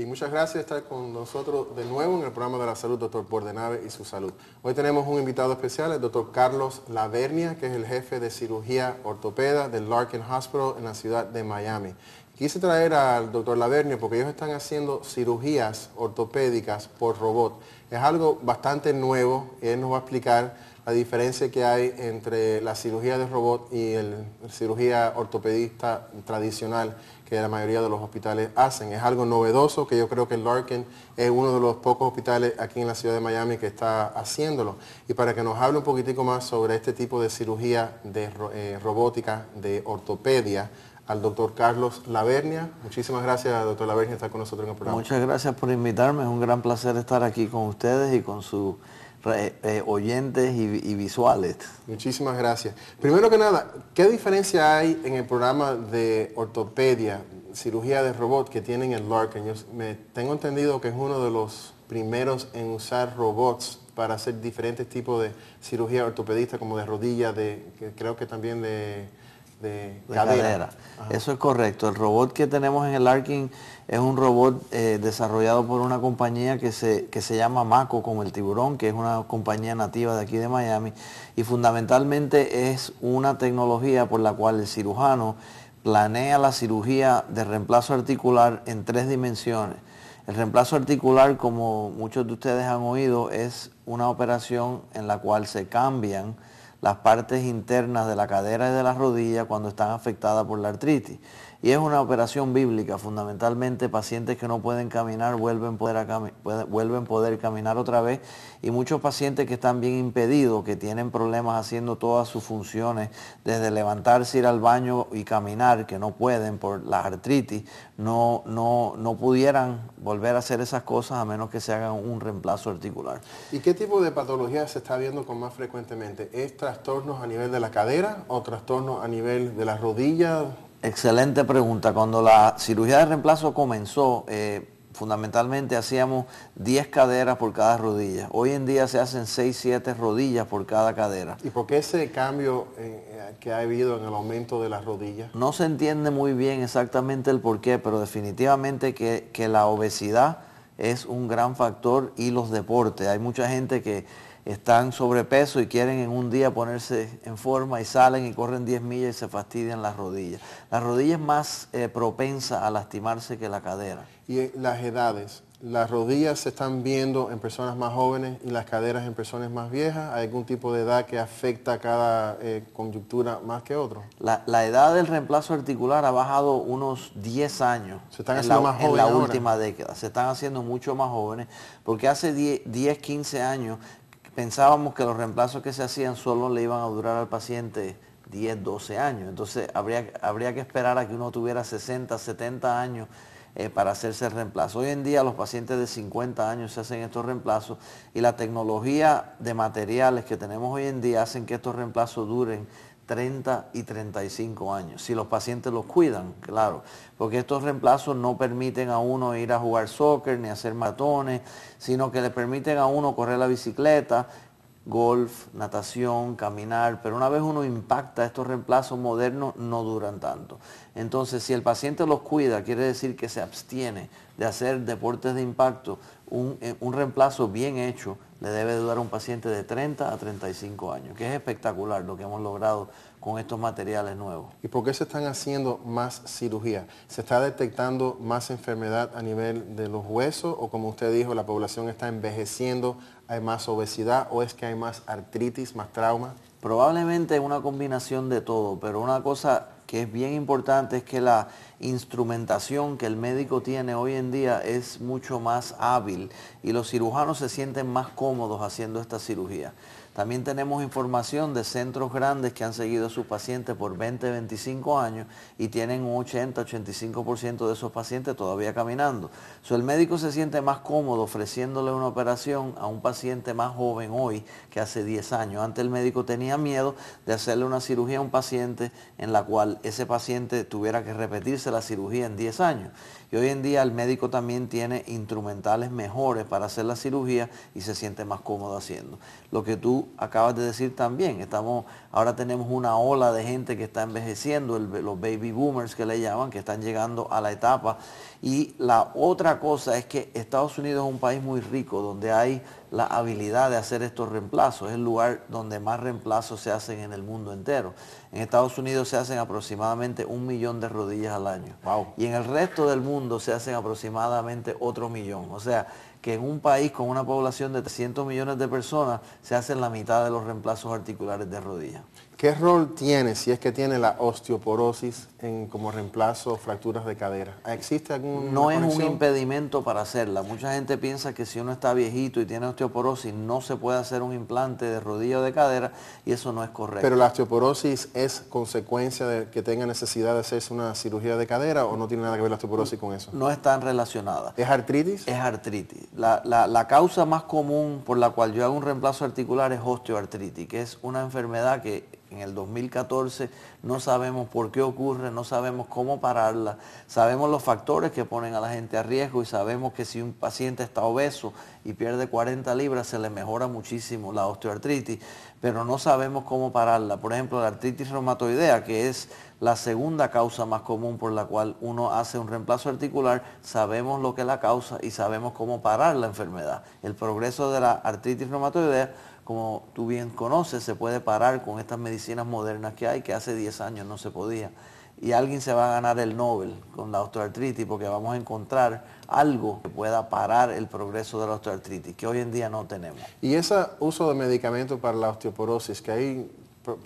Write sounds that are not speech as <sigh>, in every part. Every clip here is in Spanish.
y muchas gracias por estar con nosotros de nuevo en el programa de la salud, doctor Bordenave y su salud. Hoy tenemos un invitado especial, el doctor Carlos Lavernia, que es el jefe de cirugía ortopeda del Larkin Hospital en la ciudad de Miami. Quise traer al doctor Lavernia porque ellos están haciendo cirugías ortopédicas por robot. Es algo bastante nuevo y él nos va a explicar la diferencia que hay entre la cirugía de robot y la cirugía ortopedista tradicional que la mayoría de los hospitales hacen. Es algo novedoso que yo creo que Larkin es uno de los pocos hospitales aquí en la ciudad de Miami que está haciéndolo. Y para que nos hable un poquitico más sobre este tipo de cirugía de eh, robótica, de ortopedia, al doctor Carlos Lavernia. Muchísimas gracias, doctor Lavernia, estar con nosotros en el programa. Muchas gracias por invitarme. Es un gran placer estar aquí con ustedes y con su pues, eh, oyentes y, visuales. Muchísimas gracias. Primero que nada, ¿qué diferencia hay en el programa de ortopedia, cirugía de robot que tienen en Larkin? Yo me tengo entendido que es uno de los primeros en usar robots para hacer diferentes tipos de cirugía ortopedista, como de rodillas, de creo que también de de, Eso es correcto. El robot que tenemos en el Arkin es un robot eh, desarrollado por una compañía que se, que se llama Maco, como el tiburón, que es una compañía nativa de aquí de Miami. Y fundamentalmente es una tecnología por la cual el cirujano planea la cirugía de reemplazo articular en tres dimensiones. El reemplazo articular, como muchos de ustedes han oído, es una operación en la cual se cambian las partes internas de la cadera y de la rodilla cuando están afectadas por la artritis. Y es una operación bíblica, fundamentalmente pacientes que no pueden caminar vuelven, poder a poder caminar otra vez y muchos pacientes que están bien impedidos, que tienen problemas haciendo todas sus funciones, desde levantarse, ir al baño y caminar, que no pueden por la artritis, no, no, no pudieran volver a hacer esas cosas a menos que se haga un reemplazo articular. ¿Y qué tipo de patología se está viendo con más frecuentemente? ¿Es trastornos a nivel de la cadera o trastornos a nivel de las rodillas? Excelente pregunta. Cuando la cirugía de reemplazo comenzó, eh, fundamentalmente hacíamos 10 caderas por cada rodilla. Hoy en día se hacen 6, 7 rodillas por cada cadera. ¿Y por qué ese cambio eh, eh, que ha habido en el aumento de las rodillas? No se entiende muy bien exactamente el por qué, pero definitivamente que la obesidad es un gran factor y los deportes. Hay mucha gente que están sobrepeso y quieren en un día ponerse en forma y salen y corren 10 millas y se fastidian las rodillas. Las rodillas más eh, propensa a lastimarse que la cadera. ¿Y eh, las edades? las rodillas se están viendo en personas más jóvenes y las caderas en personas más viejas? ¿Hay algún tipo de edad que afecta a cada eh, conyuntura más que otro? La, edad del reemplazo articular ha bajado unos 10 años. Se están haciendo En la última década. Se están haciendo mucho más jóvenes porque hace 10, 10, 15 años pensábamos que los reemplazos que se hacían solo le iban a durar al paciente 10, 12 años. Entonces habría, habría que esperar a que uno tuviera 60, 70 años eh, para hacerse el reemplazo. Hoy en día los pacientes de 50 años se hacen estos reemplazos y la tecnología de materiales que tenemos hoy en día hacen que estos reemplazos duren 30 y 35 años, si los pacientes los cuidan, claro, porque estos reemplazos no permiten a uno ir a jugar soccer ni hacer matones, sino que le permiten a uno correr la bicicleta, golf, natación, caminar, pero una vez uno impacta estos reemplazos modernos no duran tanto. Entonces, si el paciente los cuida, quiere decir que se abstiene de hacer deportes de impacto, un, eh, reemplazo bien hecho le debe durar a un paciente de 30 a 35 años, que es espectacular lo que hemos logrado con estos materiales nuevos. ¿Y por qué se están haciendo más cirugías? ¿Se está detectando más enfermedad a nivel de los huesos o como usted dijo, la población está envejeciendo hay más obesidad o es que hay más artritis, más trauma? Probablemente una combinación de todo, pero una cosa que es bien importante es que la, instrumentación que el médico tiene hoy en día es mucho más hábil y los cirujanos se sienten más cómodos haciendo esta cirugía. También tenemos información de centros grandes que han seguido a sus pacientes por 20, 25 años y tienen un 80, 85% de esos pacientes todavía caminando. el médico se siente más cómodo ofreciéndole una operación a un paciente más joven hoy que hace 10 años. Antes el médico tenía miedo de hacerle una cirugía a un paciente en la cual ese paciente tuviera que repetirse la cirugía en 10 años. Y hoy en día el médico también tiene instrumentales mejores para hacer la cirugía y se siente más cómodo haciendo. Lo que tú acabas de decir también, estamos, ahora tenemos una ola de gente que está envejeciendo, los baby boomers que le llaman, que están llegando a la etapa y la otra cosa es que Estados Unidos es un país muy rico, donde hay la habilidad de hacer estos reemplazos. Es el lugar donde más reemplazos se hacen en el mundo entero. En Estados Unidos se hacen aproximadamente un millón de rodillas al año. Y en el resto del mundo se hacen aproximadamente otro millón. O sea, que en un país con una población de 300 millones de personas se hacen la mitad de los reemplazos articulares de rodillas. ¿Qué rol tiene, si es que tiene la osteoporosis en, como reemplazo fracturas de cadera? ¿Existe algún No es un impedimento para hacerla. Mucha gente piensa que si uno está viejito y tiene osteoporosis no se puede hacer un implante de rodilla o de cadera y eso no es correcto. Pero la osteoporosis es consecuencia de que tenga necesidad de hacerse una cirugía de cadera o no tiene nada que ver la osteoporosis con eso? No están relacionada. ¿Es artritis? Es artritis. La, la causa más común por la cual yo hago un reemplazo articular es osteoartritis, que es una enfermedad que en el 2014, no sabemos por qué ocurre, no sabemos cómo pararla, sabemos los factores que ponen a la gente a riesgo y sabemos que si un paciente está obeso y pierde 40 libras se le mejora muchísimo la osteoartritis, pero no sabemos cómo pararla. Por ejemplo, la artritis reumatoidea, que es la segunda causa más común por la cual uno hace un reemplazo articular, sabemos lo que es la causa y sabemos cómo parar la enfermedad. El progreso de la artritis reumatoidea como tú bien conoces, se puede parar con estas medicinas modernas que hay, que hace 10 años no se podía. Y alguien se va a ganar el Nobel con la osteoartritis porque vamos a encontrar algo que pueda parar el progreso de la osteoartritis, que hoy en día no tenemos. Y ese uso de medicamentos para la osteoporosis, que hay,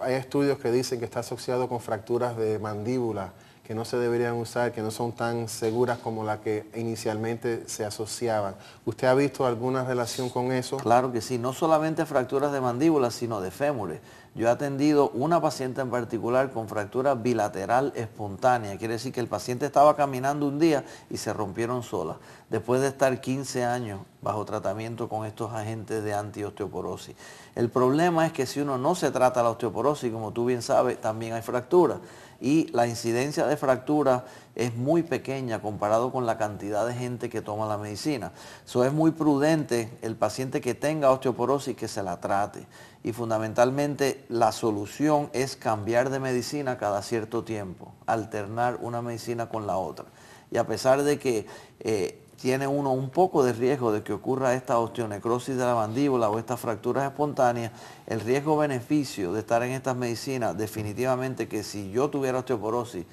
hay estudios que dicen que está asociado con fracturas de mandíbula, que no se deberían usar, que no son tan seguras como las que inicialmente se asociaban. ¿Usted ha visto alguna relación con eso? Claro que sí, no solamente fracturas de mandíbula, sino de fémures. Yo he atendido una paciente en particular con fractura bilateral espontánea, quiere decir que el paciente estaba caminando un día y se rompieron solas, después de estar 15 años bajo tratamiento con estos agentes de antiosteoporosis. El problema es que si uno no se trata la osteoporosis, como tú bien sabes, también hay fracturas y la incidencia de fractura es muy pequeña comparado con la cantidad de gente que toma la medicina. Eso es muy prudente el paciente que tenga osteoporosis que se la trate. Y fundamentalmente la solución es cambiar de medicina cada cierto tiempo, alternar una medicina con la otra. Y a pesar de que eh, tiene uno un poco de riesgo de que ocurra esta osteonecrosis de la mandíbula o estas fracturas espontáneas, el riesgo-beneficio de estar en estas medicinas, definitivamente que si yo tuviera osteoporosis,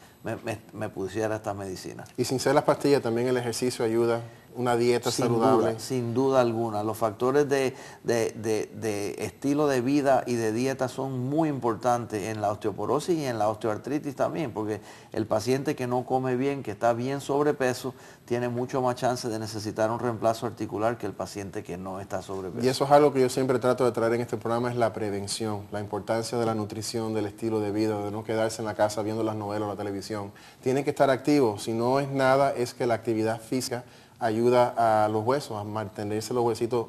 me, pusiera esta medicina Y sin ser las pastillas, también el ejercicio ayuda, una dieta saludable. sin duda alguna, los factores de, de, estilo de vida y de dieta son muy importantes en la osteoporosis y en la osteoartritis también, porque el paciente que no come bien, que está bien sobrepeso, tiene mucho más chance de necesitar un reemplazo articular que el paciente que no está sobrepeso. Y eso es algo que yo siempre trato de traer en este programa, es la prevención, la importancia de la nutrición, del estilo de vida, de no quedarse en la casa viendo las novelas o la televisión tiene que estar activos, si no es nada, es que la actividad física ayuda a los huesos, a mantenerse los huesitos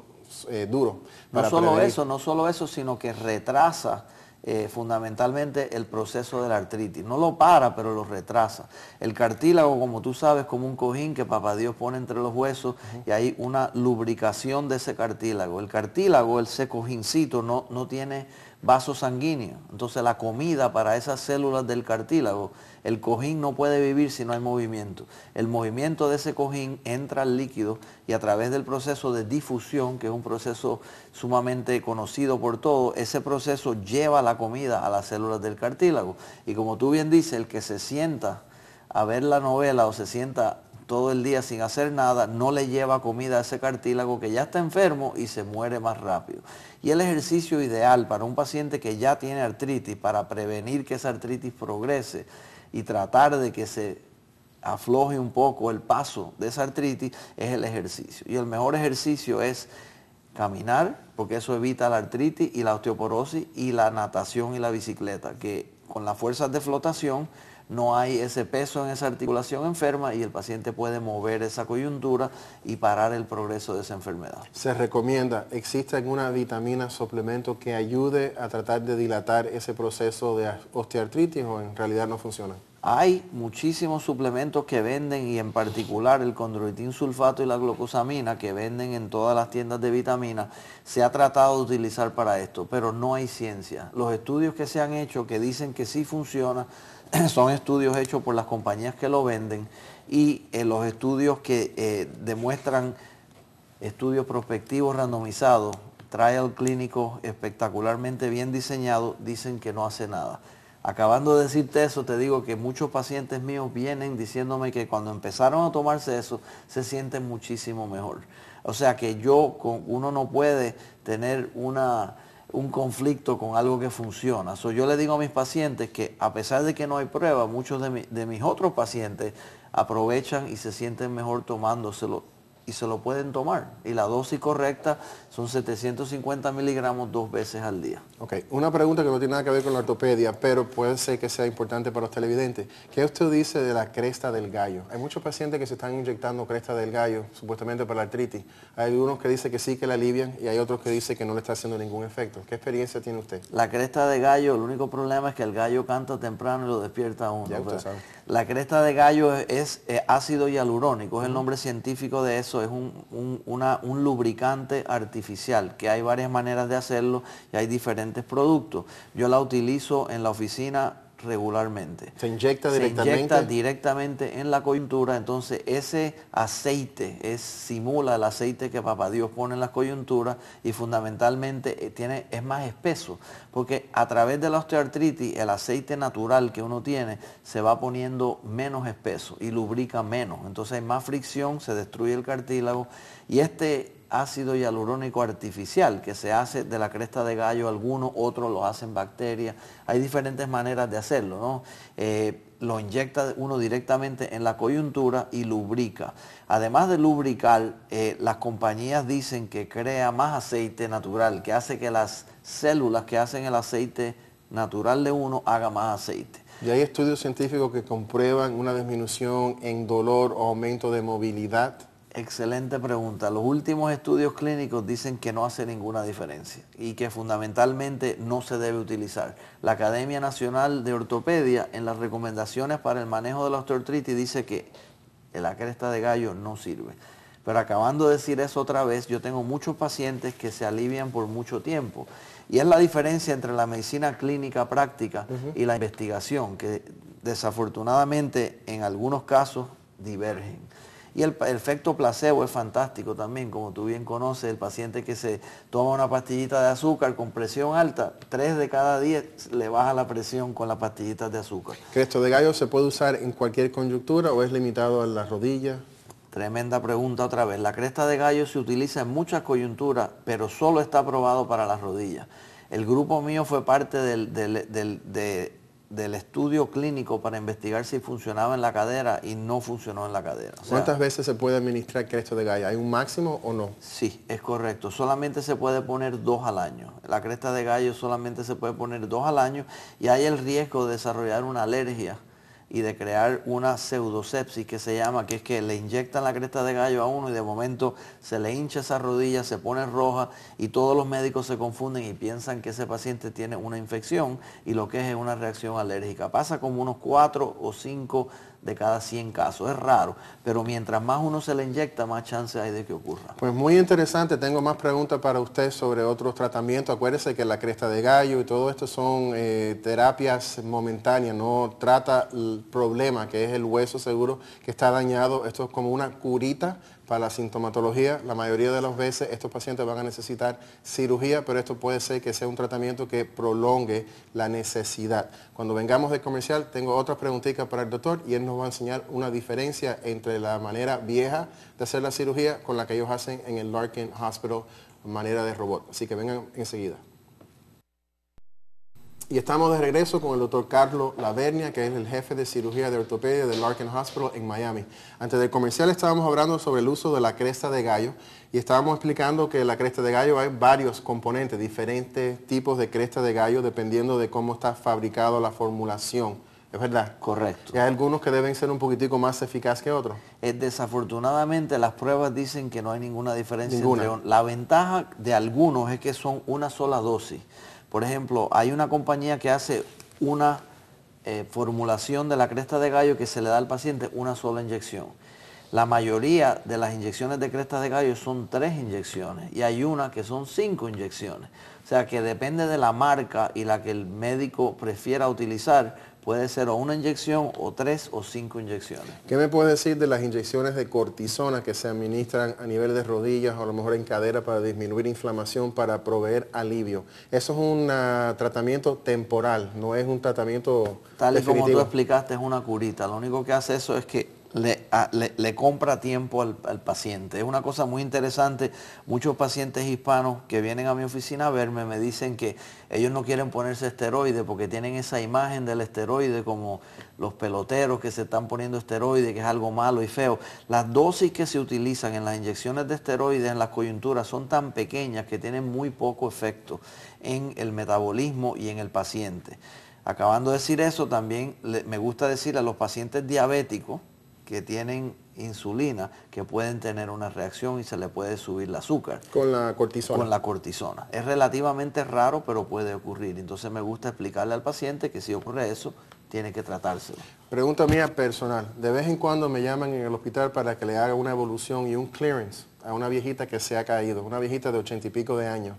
eh, duros. no solo eso, no solo eso, sino que retrasa eh, fundamentalmente el proceso de la artritis. No lo para, pero lo retrasa. El cartílago, como tú sabes, como un cojín que papá Dios pone entre los huesos y hay una lubricación de ese cartílago. El cartílago, el cojincito, no, no tiene vaso sanguíneo. Entonces la comida para esas células del cartílago, el cojín no puede vivir si no hay movimiento. El movimiento de ese cojín entra al líquido y a través del proceso de difusión, que es un proceso sumamente conocido por todos, ese proceso lleva la comida a las células del cartílago. Y como tú bien dices, el que se sienta a ver la novela o se sienta todo el día sin hacer nada, no le lleva comida a ese cartílago que ya está enfermo y se muere más rápido. Y el ejercicio ideal para un paciente que ya tiene artritis, para prevenir que esa artritis progrese y tratar de que se afloje un poco el paso de esa artritis, es el ejercicio. Y el mejor ejercicio es caminar, porque eso evita la artritis y la osteoporosis, y la natación y la bicicleta, que con las fuerzas de flotación, no hay ese peso en esa articulación enferma y el paciente puede mover esa coyuntura y parar el progreso de esa enfermedad. Se recomienda, ¿existe alguna vitamina, suplemento que ayude a tratar de dilatar ese proceso de osteoartritis o en realidad no funciona? Hay muchísimos suplementos que venden y en particular el condroitin sulfato y la glucosamina que venden en todas las tiendas de vitaminas se ha tratado de utilizar para esto, pero no hay ciencia. Los estudios que se han hecho que dicen que sí funciona <clears throat> son estudios hechos por las compañías que lo venden y eh, los estudios que eh, demuestran estudios prospectivos randomizados, trial clínico espectacularmente bien diseñado dicen que no hace nada. Acabando de decirte eso, te digo que muchos pacientes míos vienen diciéndome que cuando empezaron a tomarse eso, se sienten muchísimo mejor. O sea que yo, con, uno no puede tener una un conflicto con algo que funciona. yo le digo a mis pacientes que a pesar de que no hay prueba, muchos de mis otros pacientes aprovechan y se sienten mejor tomándoselo y se lo pueden tomar. Y la dosis correcta son 750 miligramos dos veces al día. Ok, una pregunta que no tiene nada que ver con la ortopedia, pero puede ser que sea importante para los televidentes. ¿Qué usted dice de la cresta del gallo? Hay muchos pacientes que se están inyectando cresta del gallo, supuestamente para la artritis. Hay algunos que dicen que sí que la alivian y hay otros que dicen que no le está haciendo ningún efecto. ¿Qué experiencia tiene usted? La cresta de gallo, el único problema es que el gallo canta temprano y lo despierta aún. uno. La cresta de gallo es eh, ácido hialurónico, es el nombre científico de eso es un, un, lubricante artificial, que hay varias maneras de hacerlo y hay diferentes productos. Yo la utilizo en la oficina regularmente. Se inyecta directamente. directamente en la coyuntura, entonces ese aceite es, simula el aceite que Papá Dios pone en las coyunturas y fundamentalmente eh, tiene, es más espeso, porque a través de la osteoartritis el aceite natural que uno tiene se va poniendo menos espeso y lubrica menos, entonces hay más fricción, se destruye el cartílago y este ácido hialurónico artificial que se hace de la cresta de gallo, algunos, otros lo hacen bacterias. Hay diferentes maneras de hacerlo, ¿no? Eh, lo inyecta uno directamente en la coyuntura y lubrica. Además de lubricar, eh, las compañías dicen que crea más aceite natural, que hace que las células que hacen el aceite natural de uno haga más aceite. Y hay estudios científicos que comprueban una disminución en dolor o aumento de movilidad. Excelente pregunta. Los últimos estudios clínicos dicen que no hace ninguna diferencia y que fundamentalmente no se debe utilizar. La Academia Nacional de Ortopedia en las recomendaciones para el manejo de la osteoartritis dice que la cresta de gallo no sirve. Pero acabando de decir eso otra vez, yo tengo muchos pacientes que se alivian por mucho tiempo. Y es la diferencia entre la medicina clínica práctica y la investigación, que desafortunadamente en algunos casos divergen. Y el, efecto placebo es fantástico también, como tú bien conoces, el paciente que se toma una pastillita de azúcar con presión alta, 3 de cada 10 le baja la presión con las pastillitas de azúcar. ¿Cresto de gallo se puede usar en cualquier coyuntura o es limitado a las rodillas? Tremenda pregunta otra vez. La cresta de gallo se utiliza en muchas coyunturas, pero solo está aprobado para las rodillas. El grupo mío fue parte del, del, de del estudio clínico para investigar si funcionaba en la cadera y no funcionó en la cadera. ¿Cuántas veces se puede administrar cresta de gallo? ¿Hay un máximo o no? Sí, es correcto. Solamente se puede poner dos al año. La cresta de gallo solamente se puede poner dos al año y hay el riesgo de desarrollar una alergia y de crear una pseudosepsis que se llama, que es que le inyectan la cresta de gallo a uno y de momento se le hincha esa rodilla, se pone roja y todos los médicos se confunden y piensan que ese paciente tiene una infección y lo que es es una reacción alérgica. Pasa como unos cuatro o cinco de cada 100 casos. Es raro, pero mientras más uno se le inyecta, más chance hay de que ocurra. Pues muy interesante, tengo más preguntas para usted sobre otros tratamientos. Acuérdese que la cresta de gallo y todo esto son eh, terapias momentáneas, no trata el problema, que es el hueso seguro que está dañado. Esto es como una curita para la sintomatología, la mayoría de las veces estos pacientes van a necesitar cirugía, pero esto puede ser que sea un tratamiento que prolongue la necesidad. Cuando vengamos de comercial, tengo otras preguntitas para el doctor y él nos va a enseñar una diferencia entre la manera vieja de hacer la cirugía con la que ellos hacen en el Larkin Hospital, manera de robot. Así que vengan enseguida. Y estamos de regreso con el doctor Carlos Lavernia, que es el jefe de cirugía de ortopedia del Larkin Hospital en Miami. Antes del comercial estábamos hablando sobre el uso de la cresta de gallo y estábamos explicando que la cresta de gallo hay varios componentes, diferentes tipos de cresta de gallo dependiendo de cómo está fabricado la formulación. Es verdad. Correcto. Y hay algunos que deben ser un poquitico más eficaz que otros. Eh, desafortunadamente las pruebas dicen que no hay ninguna diferencia entre la ventaja de algunos es que son una sola dosis. Por ejemplo, hay una compañía que hace una eh, formulación de la cresta de gallo que se le da al paciente una sola inyección. La mayoría de las inyecciones de cresta de gallo son tres inyecciones y hay una que son cinco inyecciones. O sea que depende de la marca y la que el médico prefiera utilizar puede ser o una inyección o tres o cinco inyecciones. ¿Qué me puedes decir de las inyecciones de cortisona que se administran a nivel de rodillas o a lo mejor en cadera para disminuir inflamación, para proveer alivio? Eso es un ah, tratamiento temporal, no es un tratamiento Tal y como tú explicaste, es una curita. Lo único que hace eso es que le, compra tiempo al, paciente. Es una cosa muy interesante. Muchos pacientes hispanos que vienen a mi oficina a verme me dicen que ellos no quieren ponerse esteroide porque tienen esa imagen del esteroide como los peloteros que se están poniendo esteroide, que es algo malo y feo. Las dosis que se utilizan en las inyecciones de esteroides en las coyunturas son tan pequeñas que tienen muy poco efecto en el metabolismo y en el paciente. Acabando de decir eso, también me gusta decir a los pacientes diabéticos, que tienen insulina que pueden tener una reacción y se le puede subir el azúcar. Con la cortisona. Con la cortisona. Es relativamente raro, pero puede ocurrir. Entonces me gusta explicarle al paciente que si ocurre eso, tiene que tratárselo. Pregunta mía personal. De vez en cuando me llaman en el hospital para que le haga una evolución y un clearance a una viejita que se ha caído, una viejita de ochenta y pico de años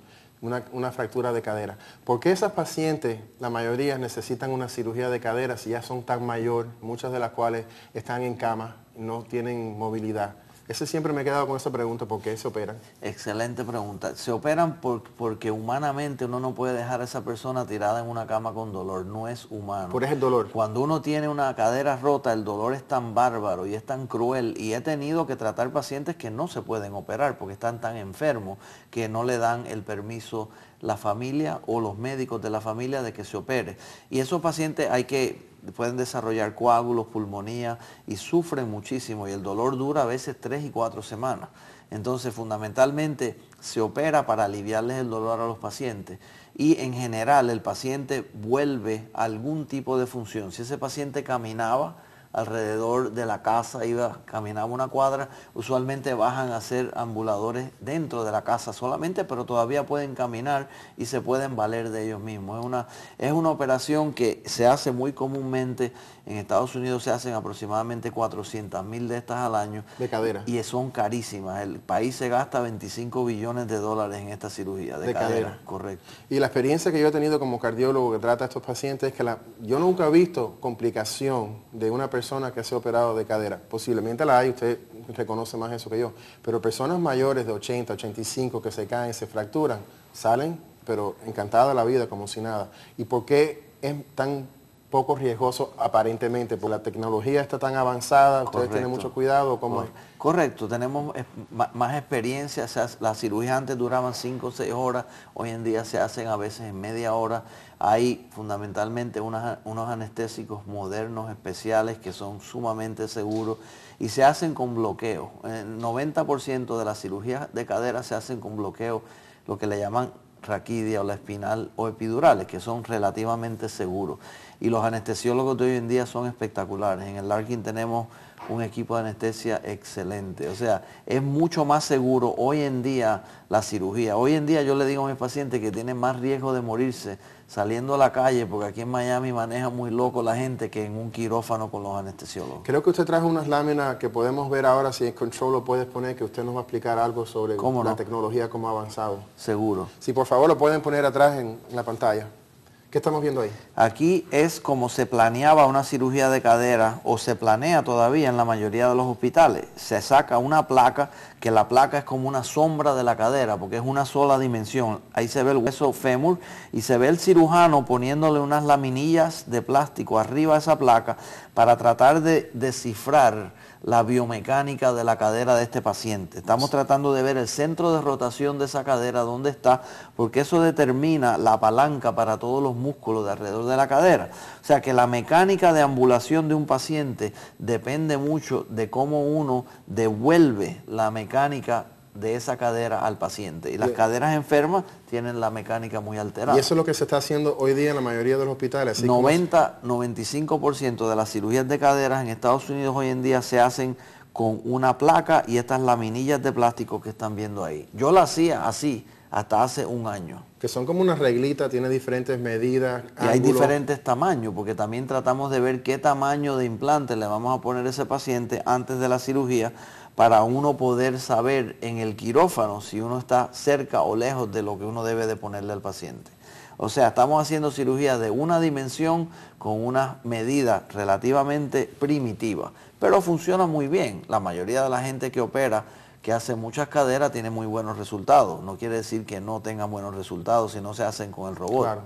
una, fractura de cadera. ¿Por qué esas pacientes, la mayoría, necesitan una cirugía de cadera si ya son tan mayor, muchas de las cuales están en cama, no tienen movilidad? Ese siempre me he quedado con esa pregunta, ¿por qué se operan? Excelente pregunta. Se operan porque humanamente uno no puede dejar a esa persona tirada en una cama con dolor, no es humano. ¿Por eso el dolor? Cuando uno tiene una cadera rota, el dolor es tan bárbaro y es tan cruel y he tenido que tratar pacientes que no se pueden operar porque están tan enfermos que no le dan el permiso la familia o los médicos de la familia de que se opere. Y esos pacientes hay que pueden desarrollar coágulos, pulmonía y sufren muchísimo y el dolor dura a veces tres y cuatro semanas. Entonces, fundamentalmente se opera para aliviarles el dolor a los pacientes y en general el paciente vuelve a algún tipo de función. Si ese paciente caminaba, alrededor de la casa, iba, caminaba una cuadra, usualmente bajan a ser ambuladores dentro de la casa solamente, pero todavía pueden caminar y se pueden valer de ellos mismos. Es una, es una operación que se hace muy comúnmente, en Estados Unidos se hacen aproximadamente 400 mil de estas al año. De cadera. Y son carísimas, el país se gasta 25 billones de dólares en esta cirugía de, cadera. Correcto. Y la experiencia que yo he tenido como cardiólogo que trata a estos pacientes es que yo nunca he visto complicación de una persona que se ha operado de cadera. Posiblemente la hay, usted reconoce más eso que yo. Pero personas mayores de 80, 85 que se caen, se fracturan, salen, pero encantada la vida, como si nada. ¿Y por qué es tan poco riesgoso aparentemente, porque la tecnología está tan avanzada, ustedes tienen mucho cuidado. Correcto, tenemos eh, más experiencia, las cirugías antes duraban 5 o 6 horas, hoy en día se hacen a veces en media hora, hay fundamentalmente unos anestésicos modernos especiales que son sumamente seguros y se hacen con bloqueo, el 90% de las cirugías de cadera se hacen con bloqueo, lo que le llaman raquídea o la espinal o epidurales, que son relativamente seguros. Y los anestesiólogos de hoy en día son espectaculares. En el Larkin tenemos un equipo de anestesia excelente. O sea, es mucho más seguro hoy en día la cirugía. Hoy en día yo le digo a mis pacientes que tienen más riesgo de morirse saliendo a la calle, porque aquí en Miami maneja muy loco la gente que en un quirófano con los anestesiólogos. Creo que usted trajo unas láminas que podemos ver ahora, si en control lo puedes poner, que usted nos va a explicar algo sobre la tecnología, cómo ha avanzado. Seguro. Si por favor lo pueden poner atrás en la pantalla. ¿Qué estamos viendo ahí? Aquí es como se planeaba una cirugía de cadera o se planea todavía en la mayoría de los hospitales. Se saca una placa, que la placa es como una sombra de la cadera porque es una sola dimensión. Ahí se ve el hueso fémur y se ve el cirujano poniéndole unas laminillas de plástico arriba a esa placa para tratar de descifrar la biomecánica de la cadera de este paciente. Estamos tratando de ver el centro de rotación de esa cadera, dónde está, porque eso determina la palanca para todos los músculos de alrededor de la cadera. O sea que la mecánica de ambulación de un paciente depende mucho de cómo uno devuelve la mecánica de esa cadera al paciente. Y las caderas enfermas tienen la mecánica muy alterada. Y eso es lo que se está haciendo hoy día en la mayoría de los hospitales. 90, 95% de las cirugías de caderas en Estados Unidos hoy en día se hacen con una placa y estas laminillas de plástico que están viendo ahí. Yo la hacía así hasta hace un año. Que son como una reglita, tiene diferentes medidas. Y hay diferentes tamaños, porque también tratamos de ver qué tamaño de implante le vamos a poner a ese paciente antes de la cirugía para uno poder saber en el quirófano si uno está cerca o lejos de lo que uno debe de ponerle al paciente. O sea, estamos haciendo cirugía de una dimensión con una medida relativamente primitiva, pero funciona muy bien. La mayoría de la gente que opera que hace muchas caderas tiene muy buenos resultados. No quiere decir que no tengan buenos resultados si no se hacen con el robot.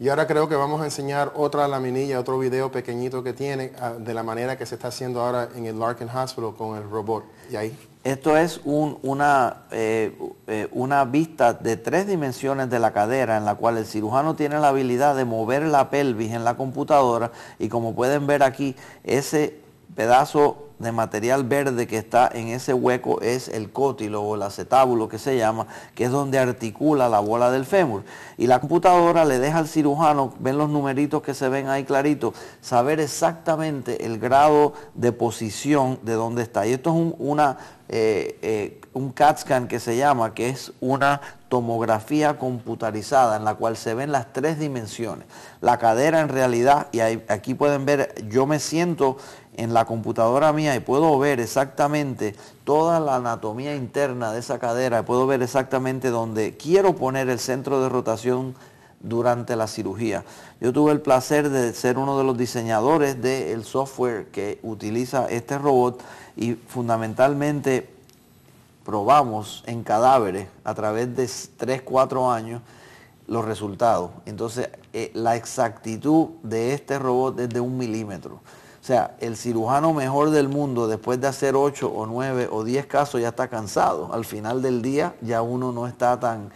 Y ahora creo que vamos a enseñar otra laminilla, otro video pequeñito que tiene ah, de la manera que se está haciendo ahora en el Larkin Hospital con el robot. ¿Y ahí? Esto es una, eh, eh, una vista de tres dimensiones de la cadera en la cual el cirujano tiene la habilidad de mover la pelvis en la computadora y como pueden ver aquí, ese pedazo de material verde que está en ese hueco es el cótilo o el acetábulo que se llama, que es donde articula la bola del fémur. Y la computadora le deja al cirujano, ven los numeritos que se ven ahí clarito, saber exactamente el grado de posición de donde está. Y esto es un, una, eh, eh, un CAT scan que se llama, que es una tomografía computarizada en la cual se ven las tres dimensiones. La cadera en realidad, y aquí pueden ver, yo me siento en la computadora mía, y puedo ver exactamente toda la anatomía interna de esa cadera, puedo ver exactamente dónde quiero poner el centro de rotación durante la cirugía. Yo tuve el placer de ser uno de los diseñadores del software que utiliza este robot y fundamentalmente probamos en cadáveres a través de 3, 4 años los resultados. Entonces, eh, la exactitud de este robot es de un milímetro. O sea, el cirujano mejor del mundo, después de hacer 8 o 9 o 10 casos, ya está cansado. Al final del día ya uno no está tan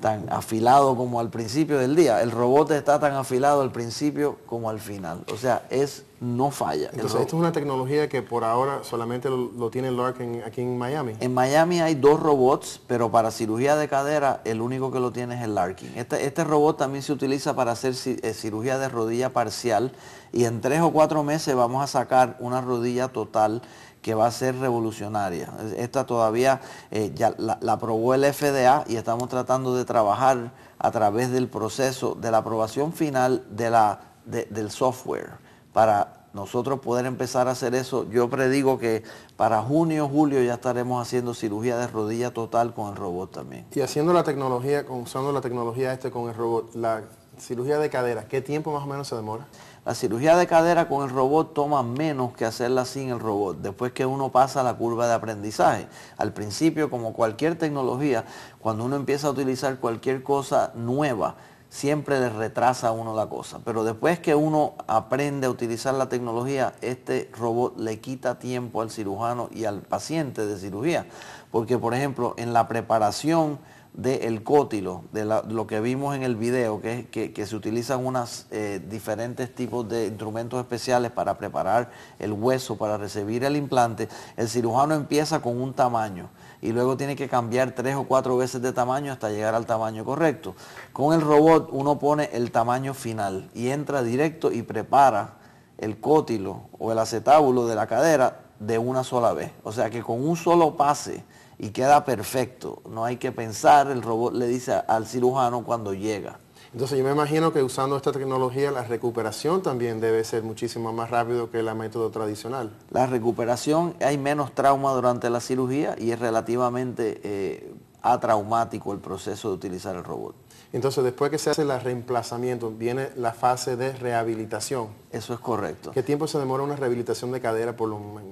tan afilado como al principio del día. El robot está tan afilado al principio como al final. O sea, es no falla. Entonces, esto es una tecnología que por ahora solamente lo, tiene tiene Larkin aquí en Miami. En Miami hay dos robots, pero para cirugía de cadera el único que lo tiene es el Larkin. Este, este robot también se utiliza para hacer eh, cirugía de rodilla parcial y en tres o cuatro meses vamos a sacar una rodilla total que va a ser revolucionaria. Esta todavía eh, ya la, aprobó el FDA y estamos tratando de trabajar a través del proceso de la aprobación final de la, del software para nosotros poder empezar a hacer eso. Yo predigo que para junio, julio ya estaremos haciendo cirugía de rodilla total con el robot también. Y haciendo la tecnología, usando la tecnología este con el robot, la cirugía de cadera, ¿qué tiempo más o menos se demora? La cirugía de cadera con el robot toma menos que hacerla sin el robot, después que uno pasa la curva de aprendizaje. Al principio, como cualquier tecnología, cuando uno empieza a utilizar cualquier cosa nueva, siempre le retrasa a uno la cosa. Pero después que uno aprende a utilizar la tecnología, este robot le quita tiempo al cirujano y al paciente de cirugía. Porque, por ejemplo, en la preparación, del cótilo, de, lo que vimos en el video, que, que, que se utilizan unos eh, diferentes tipos de instrumentos especiales para preparar el hueso, para recibir el implante, el cirujano empieza con un tamaño y luego tiene que cambiar tres o cuatro veces de tamaño hasta llegar al tamaño correcto. Con el robot uno pone el tamaño final y entra directo y prepara el cótilo o el acetábulo de la cadera de una sola vez. O sea que con un solo pase, y queda perfecto. No hay que pensar, el robot le dice al cirujano cuando llega. Entonces yo me imagino que usando esta tecnología la recuperación también debe ser muchísimo más rápido que la método tradicional. La recuperación, hay menos trauma durante la cirugía y es relativamente eh, atraumático el proceso de utilizar el robot. Entonces, después que se hace el reemplazamiento, viene la fase de rehabilitación. Eso es correcto. ¿Qué tiempo se demora una rehabilitación de cadera por lo en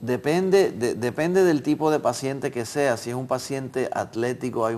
Depende, depende del tipo de paciente que sea. Si es un paciente atlético, hay,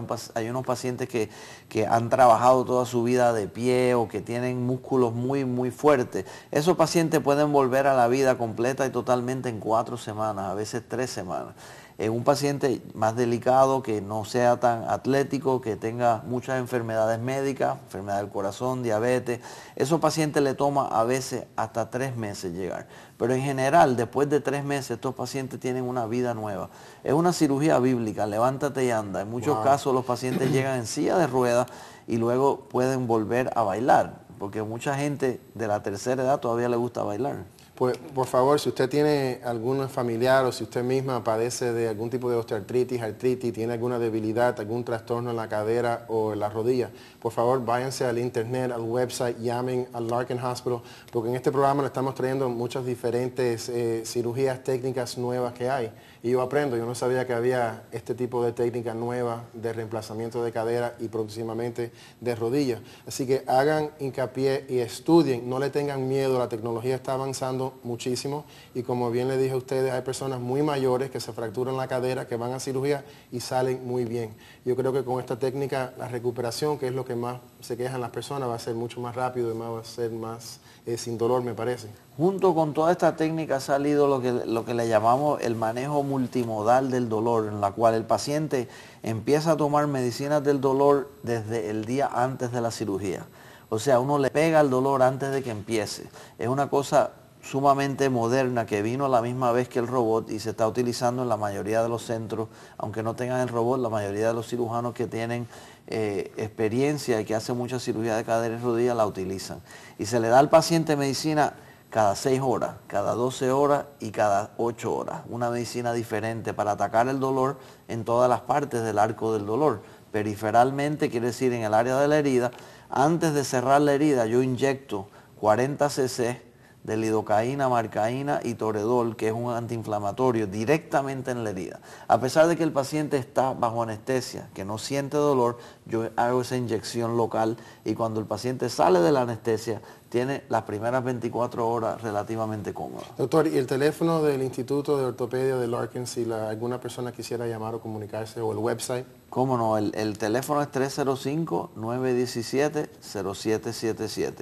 unos pacientes que, que, han trabajado toda su vida de pie o que tienen músculos muy, muy fuertes. Esos pacientes pueden volver a la vida completa y totalmente en cuatro semanas, a veces tres semanas en un paciente más delicado, que no sea tan atlético, que tenga muchas enfermedades médicas, enfermedad del corazón, diabetes, esos pacientes le toma a veces hasta tres meses llegar. Pero en general, después de tres meses, estos pacientes tienen una vida nueva. Es una cirugía bíblica, levántate y anda. En muchos casos los pacientes llegan en silla de ruedas y luego pueden volver a bailar, porque mucha gente de la tercera edad todavía le gusta bailar. Pues, por favor, si usted tiene algún familiar o si usted misma padece de algún tipo de osteoartritis, artritis, tiene alguna debilidad, algún trastorno en la cadera o en la rodilla, por favor, váyanse al internet, al website, llamen al Larkin Hospital, porque en este programa le estamos trayendo muchas diferentes eh, cirugías técnicas nuevas que hay. Y yo aprendo, yo no sabía que había este tipo de técnica nueva de reemplazamiento de cadera y próximamente de rodillas. Así que hagan hincapié y estudien, no le tengan miedo, la tecnología está avanzando muchísimo y como bien le dije a ustedes, hay personas muy mayores que se fracturan la cadera, que van a cirugía y salen muy bien. Yo creo que con esta técnica la recuperación, que es lo que más se quejan las personas, va a ser mucho más rápido y más, va a ser más eh, sin dolor, me parece. Junto con toda esta técnica ha salido lo que, lo que le llamamos el manejo multimodal del dolor, en la cual el paciente empieza a tomar medicinas del dolor desde el día antes de la cirugía. O sea, uno le pega el dolor antes de que empiece. Es una cosa sumamente moderna que vino a la misma vez que el robot y se está utilizando en la mayoría de los centros, aunque no tengan el robot, la mayoría de los cirujanos que tienen eh, experiencia y que hace mucha cirugía de cadera y rodilla la utilizan. Y se le da al paciente medicina cada 6 horas, cada 12 horas y cada 8 horas. Una medicina diferente para atacar el dolor en todas las partes del arco del dolor. Periferalmente, quiere decir en el área de la herida, antes de cerrar la herida yo inyecto 40 cc de lidocaína, marcaína y toredol, que es un antiinflamatorio, directamente en la herida. A pesar de que el paciente está bajo anestesia, que no siente dolor, yo hago esa inyección local y cuando el paciente sale de la anestesia, tiene las primeras 24 horas relativamente cómodas. Doctor, ¿y el teléfono del Instituto de Ortopedia de Larkin si alguna persona quisiera llamar o comunicarse o el website? Cómo no, el, el teléfono es 305-917-0777.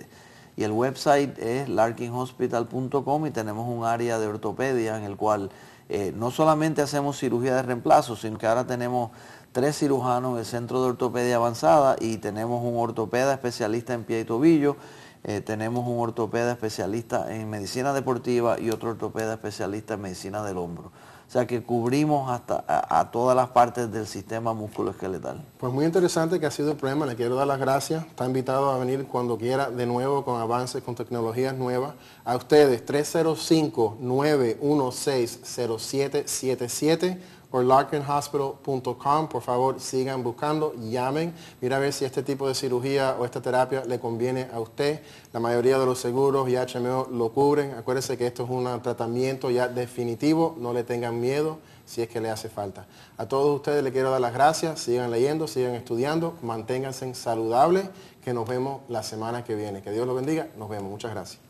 Y el website es larkinhospital.com y tenemos un área de ortopedia en el cual eh, no solamente hacemos cirugía de reemplazo, sino que ahora tenemos tres cirujanos en el Centro de Ortopedia Avanzada y tenemos un ortopeda especialista en pie y tobillo, eh, tenemos un ortopeda especialista en medicina deportiva y otro ortopeda especialista en medicina del hombro. O sea que cubrimos hasta a, todas las partes del sistema musculoesqueletal. Pues muy interesante que ha sido el problema, le quiero dar las gracias. Está invitado a venir cuando quiera de nuevo con avances, con tecnologías nuevas. A ustedes, 305 916 por larkinhospital.com. Por favor, sigan buscando, llamen, mira a ver si este tipo de cirugía o esta terapia le conviene a usted. La mayoría de los seguros y HMO lo cubren. Acuérdense que esto es un tratamiento ya definitivo, no le tengan miedo si es que le hace falta. A todos ustedes le quiero dar las gracias, sigan leyendo, sigan estudiando, manténganse saludables, que nos vemos la semana que viene. Que Dios los bendiga, nos vemos, muchas gracias.